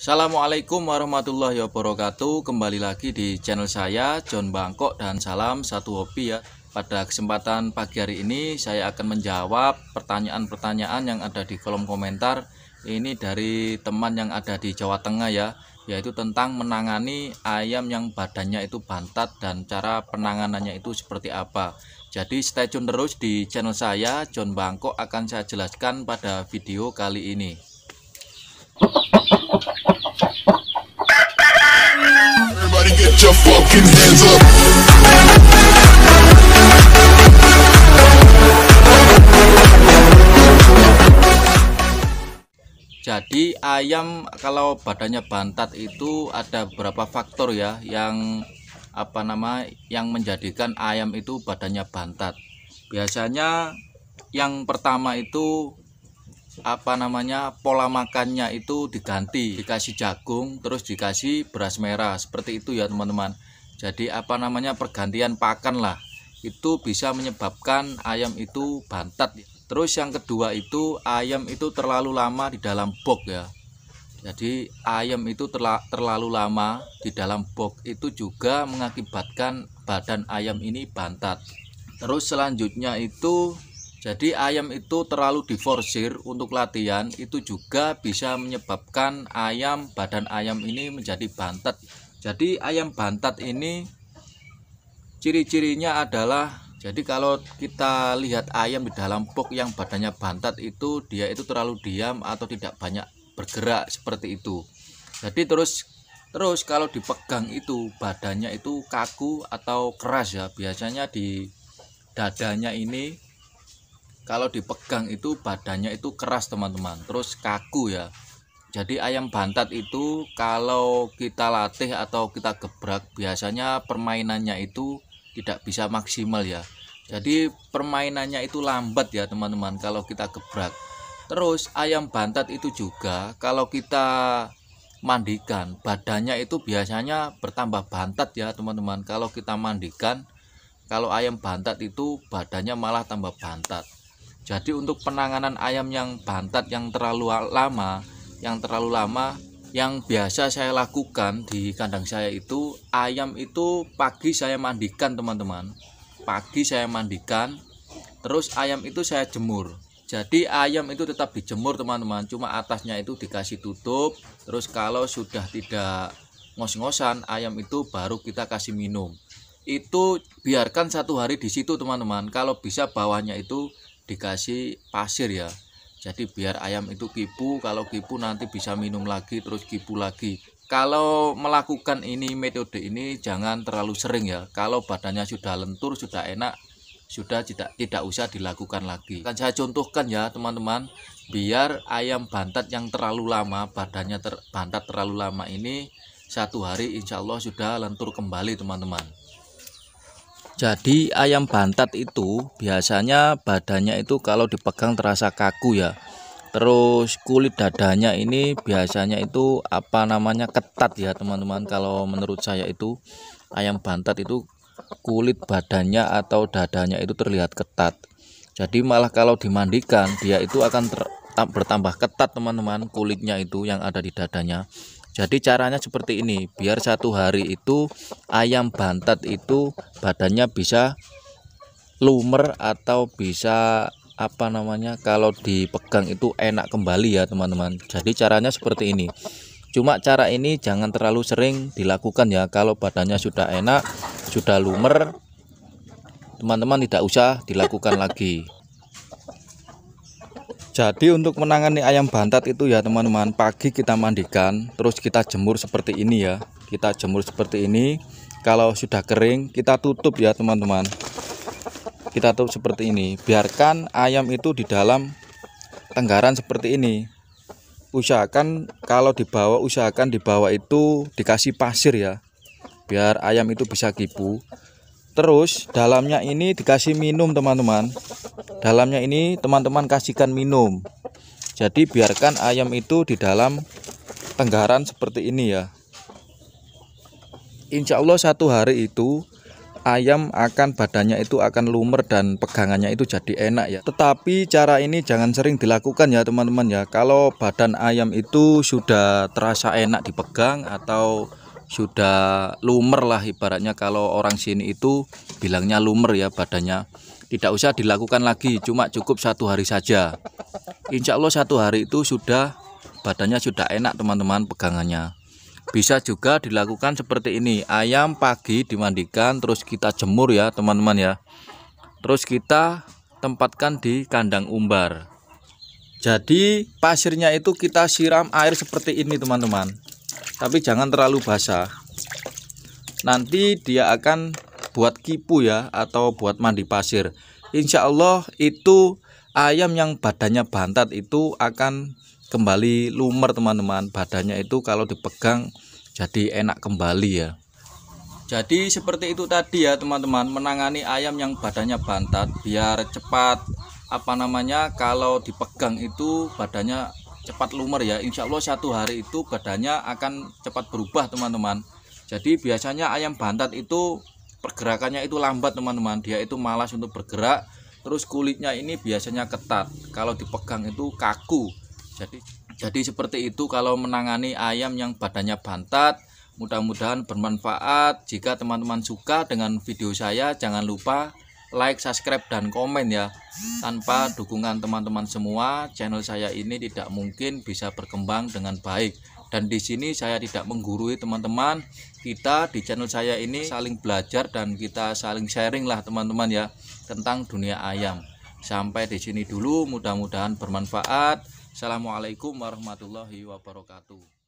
Assalamualaikum warahmatullahi wabarakatuh Kembali lagi di channel saya John Bangkok dan salam satu hobi ya Pada kesempatan pagi hari ini Saya akan menjawab pertanyaan-pertanyaan yang ada di kolom komentar Ini dari teman yang ada di Jawa Tengah ya Yaitu tentang menangani ayam yang badannya itu bantat Dan cara penanganannya itu seperti apa Jadi stay tune terus di channel saya John Bangkok akan saya jelaskan pada video kali ini jadi ayam kalau badannya bantat itu ada beberapa faktor ya yang apa nama yang menjadikan ayam itu badannya bantat. Biasanya yang pertama itu apa namanya pola makannya itu diganti dikasih jagung terus dikasih beras merah seperti itu ya teman-teman jadi apa namanya pergantian pakan lah itu bisa menyebabkan ayam itu bantat terus yang kedua itu ayam itu terlalu lama di dalam box ya jadi ayam itu terla terlalu lama di dalam box itu juga mengakibatkan badan ayam ini bantat terus selanjutnya itu jadi ayam itu terlalu diforsir untuk latihan itu juga bisa menyebabkan ayam badan ayam ini menjadi bantet. Jadi ayam bantet ini ciri-cirinya adalah jadi kalau kita lihat ayam di dalam pok yang badannya bantet itu dia itu terlalu diam atau tidak banyak bergerak seperti itu. Jadi terus terus kalau dipegang itu badannya itu kaku atau keras ya. Biasanya di dadanya ini kalau dipegang itu badannya itu keras teman-teman terus kaku ya jadi ayam bantat itu kalau kita latih atau kita gebrak biasanya permainannya itu tidak bisa maksimal ya jadi permainannya itu lambat ya teman-teman kalau kita gebrak terus ayam bantat itu juga kalau kita mandikan badannya itu biasanya bertambah bantat ya teman-teman kalau kita mandikan kalau ayam bantat itu badannya malah tambah bantat jadi untuk penanganan ayam yang bantat yang terlalu lama, yang terlalu lama yang biasa saya lakukan di kandang saya itu ayam itu pagi saya mandikan teman-teman pagi saya mandikan terus ayam itu saya jemur jadi ayam itu tetap dijemur teman-teman cuma atasnya itu dikasih tutup terus kalau sudah tidak ngos-ngosan ayam itu baru kita kasih minum itu biarkan satu hari di situ teman-teman kalau bisa bawahnya itu dikasih pasir ya jadi biar ayam itu kipu kalau kipu nanti bisa minum lagi terus kipu lagi kalau melakukan ini metode ini jangan terlalu sering ya kalau badannya sudah lentur sudah enak sudah tidak tidak usah dilakukan lagi. Akan saya contohkan ya teman-teman, biar ayam bantat yang terlalu lama badannya ter, bantat terlalu lama ini satu hari insya Allah sudah lentur kembali teman-teman. Jadi ayam bantat itu biasanya badannya itu kalau dipegang terasa kaku ya. Terus kulit dadanya ini biasanya itu apa namanya ketat ya teman-teman. Kalau menurut saya itu ayam bantat itu kulit badannya atau dadanya itu terlihat ketat. Jadi malah kalau dimandikan dia itu akan bertambah ketat teman-teman kulitnya itu yang ada di dadanya. Jadi caranya seperti ini, biar satu hari itu ayam bantat itu badannya bisa lumer atau bisa apa namanya kalau dipegang itu enak kembali ya teman-teman jadi caranya seperti ini cuma cara ini jangan terlalu sering dilakukan ya kalau badannya sudah enak sudah lumer teman-teman tidak usah dilakukan lagi jadi untuk menangani ayam bantat itu ya teman-teman Pagi kita mandikan Terus kita jemur seperti ini ya Kita jemur seperti ini Kalau sudah kering kita tutup ya teman-teman Kita tutup seperti ini Biarkan ayam itu di dalam Tenggaran seperti ini Usahakan kalau dibawa Usahakan dibawa itu dikasih pasir ya Biar ayam itu bisa kipu Terus dalamnya ini dikasih minum teman-teman dalamnya ini teman-teman kasihkan minum jadi biarkan ayam itu di dalam tenggaran seperti ini ya Insya Allah satu hari itu ayam akan badannya itu akan lumer dan pegangannya itu jadi enak ya tetapi cara ini jangan sering dilakukan ya teman-teman ya kalau badan ayam itu sudah terasa enak dipegang atau sudah lumer lah ibaratnya kalau orang sini itu bilangnya lumer ya badannya tidak usah dilakukan lagi cuma cukup satu hari saja Insya Allah satu hari itu sudah badannya sudah enak teman-teman pegangannya bisa juga dilakukan seperti ini ayam pagi dimandikan terus kita jemur ya teman-teman ya terus kita tempatkan di kandang umbar jadi pasirnya itu kita siram air seperti ini teman-teman tapi jangan terlalu basah nanti dia akan buat kipu ya atau buat mandi pasir Insya Allah itu ayam yang badannya bantat itu akan kembali lumer teman-teman badannya itu kalau dipegang jadi enak kembali ya jadi seperti itu tadi ya teman-teman menangani ayam yang badannya bantat biar cepat apa namanya kalau dipegang itu badannya cepat lumer ya Insya Allah satu hari itu badannya akan cepat berubah teman-teman jadi biasanya ayam bantat itu pergerakannya itu lambat teman-teman dia itu malas untuk bergerak terus kulitnya ini biasanya ketat kalau dipegang itu kaku jadi jadi seperti itu kalau menangani ayam yang badannya bantat mudah-mudahan bermanfaat jika teman-teman suka dengan video saya jangan lupa like, subscribe, dan komen ya. Tanpa dukungan teman-teman semua, channel saya ini tidak mungkin bisa berkembang dengan baik dan di sini saya tidak menggurui teman-teman kita di channel saya ini saling belajar dan kita saling sharing lah teman-teman ya tentang dunia ayam sampai di sini dulu mudah-mudahan bermanfaat Assalamualaikum warahmatullahi wabarakatuh